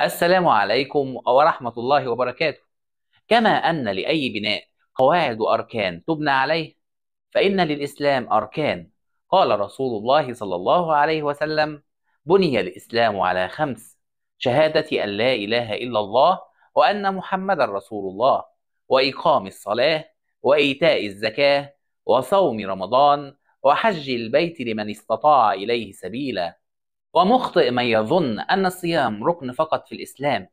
السلام عليكم ورحمة الله وبركاته كما أن لأي بناء قواعد وأركان تبنى عليه فإن للإسلام أركان قال رسول الله صلى الله عليه وسلم بني الإسلام على خمس شهادة أن لا إله إلا الله وأن محمد رسول الله وإقام الصلاة وإيتاء الزكاة وصوم رمضان وحج البيت لمن استطاع إليه سبيلا ومخطئ من يظن أن الصيام ركن فقط في الإسلام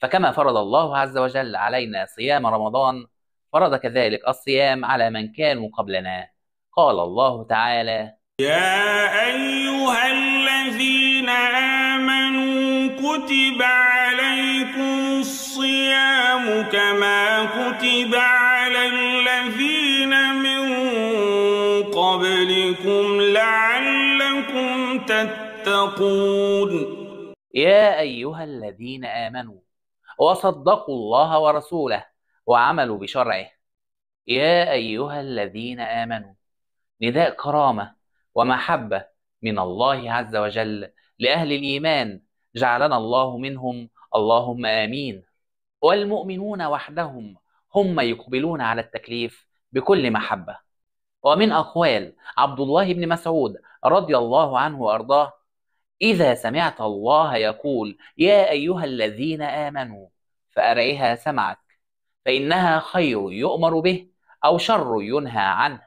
فكما فرض الله عز وجل علينا صيام رمضان فرض كذلك الصيام على من كانوا قبلنا قال الله تعالى يا أيها الذين آمنوا كتب عليكم الصيام كما كتب على الذين من قبلكم لعلكم تتقون يتقون يا أيها الذين آمنوا وصدقوا الله ورسوله وعملوا بشرعه يا أيها الذين آمنوا نداء كرامة ومحبة من الله عز وجل لأهل الإيمان جعلنا الله منهم اللهم آمين والمؤمنون وحدهم هم يقبلون على التكليف بكل محبة ومن أقوال عبد الله بن مسعود رضي الله عنه وأرضاه إذا سمعت الله يقول يا أيها الذين آمنوا فأرعها سمعك فإنها خير يؤمر به أو شر ينهى عنه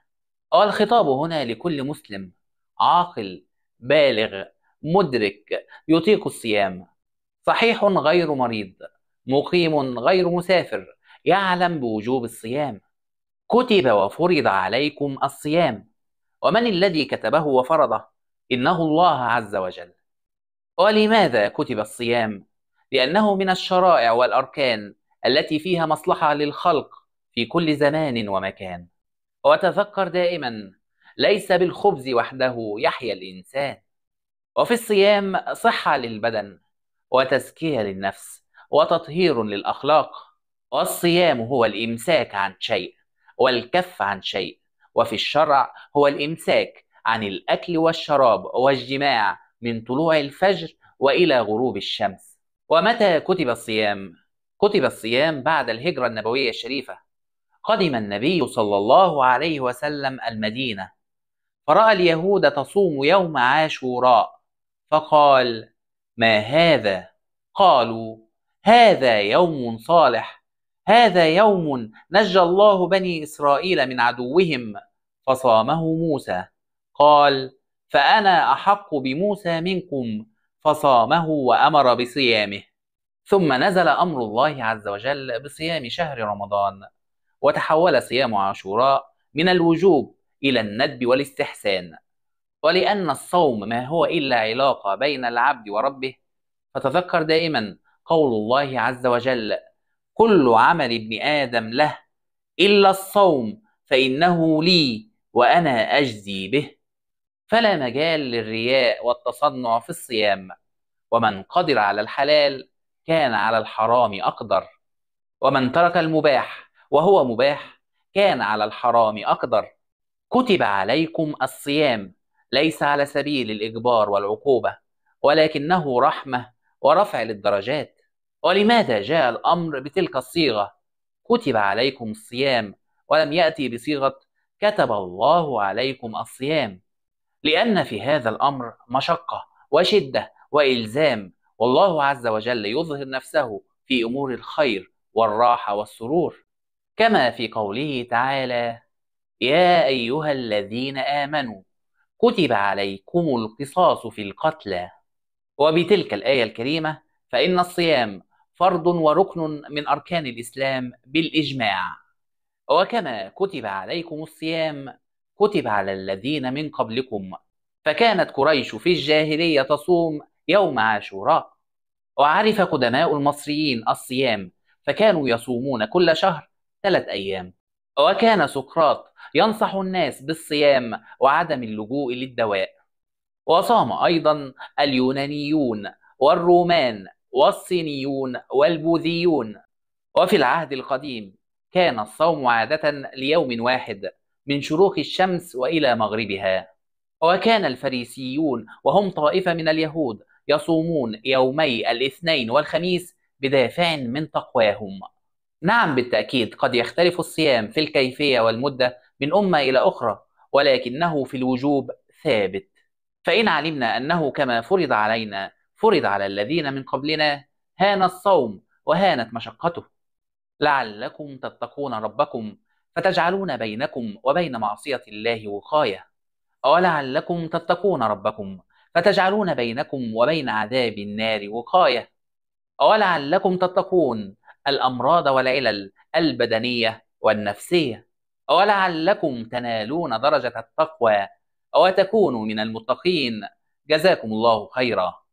والخطاب هنا لكل مسلم عاقل بالغ مدرك يطيق الصيام صحيح غير مريض مقيم غير مسافر يعلم بوجوب الصيام كتب وفرض عليكم الصيام ومن الذي كتبه وفرضه انه الله عز وجل ولماذا كتب الصيام؟ لأنه من الشرائع والأركان التي فيها مصلحة للخلق في كل زمان ومكان. وتذكر دائما ليس بالخبز وحده يحيا الإنسان. وفي الصيام صحة للبدن وتزكية للنفس وتطهير للأخلاق. والصيام هو الإمساك عن شيء والكف عن شيء وفي الشرع هو الإمساك عن الأكل والشراب والجماع من طلوع الفجر والى غروب الشمس. ومتى كتب الصيام؟ كتب الصيام بعد الهجره النبويه الشريفه. قدم النبي صلى الله عليه وسلم المدينه فراى اليهود تصوم يوم عاشوراء فقال: ما هذا؟ قالوا: هذا يوم صالح هذا يوم نجى الله بني اسرائيل من عدوهم فصامه موسى قال فأنا أحق بموسى منكم فصامه وأمر بصيامه ثم نزل أمر الله عز وجل بصيام شهر رمضان وتحول صيام عاشوراء من الوجوب إلى الندب والاستحسان ولأن الصوم ما هو إلا علاقة بين العبد وربه فتذكر دائما قول الله عز وجل كل عمل ابن آدم له إلا الصوم فإنه لي وأنا أجزي به فلا مجال للرياء والتصنع في الصيام ومن قدر على الحلال كان على الحرام أقدر ومن ترك المباح وهو مباح كان على الحرام أقدر كتب عليكم الصيام ليس على سبيل الإجبار والعقوبة ولكنه رحمة ورفع للدرجات ولماذا جاء الأمر بتلك الصيغة كتب عليكم الصيام ولم يأتي بصيغة كتب الله عليكم الصيام لأن في هذا الأمر مشقة وشدة وإلزام والله عز وجل يظهر نفسه في أمور الخير والراحة والسرور كما في قوله تعالى يا أيها الذين آمنوا كتب عليكم القصاص في القتلى وبتلك الآية الكريمة فإن الصيام فرض وركن من أركان الإسلام بالإجماع وكما كتب عليكم الصيام كتب على الذين من قبلكم فكانت قريش في الجاهلية تصوم يوم عاشوراء وعرف قدماء المصريين الصيام فكانوا يصومون كل شهر ثلاث أيام وكان سقراط ينصح الناس بالصيام وعدم اللجوء للدواء وصام أيضا اليونانيون والرومان والصينيون والبوذيون وفي العهد القديم كان الصوم عادة ليوم واحد من شروق الشمس وإلى مغربها وكان الفريسيون وهم طائفة من اليهود يصومون يومي الاثنين والخميس بدافع من تقواهم نعم بالتأكيد قد يختلف الصيام في الكيفية والمدة من أمة إلى أخرى ولكنه في الوجوب ثابت فإن علمنا أنه كما فرض علينا فرض على الذين من قبلنا هان الصوم وهانت مشقته لعلكم تتقون ربكم فتجعلون بينكم وبين معصية الله وقاية ولعلكم تتقون ربكم فتجعلون بينكم وبين عذاب النار وقاية ولعلكم تتقون الأمراض والعلل البدنية والنفسية ولعلكم تنالون درجة التقوى وتكونوا من المتقين جزاكم الله خيرا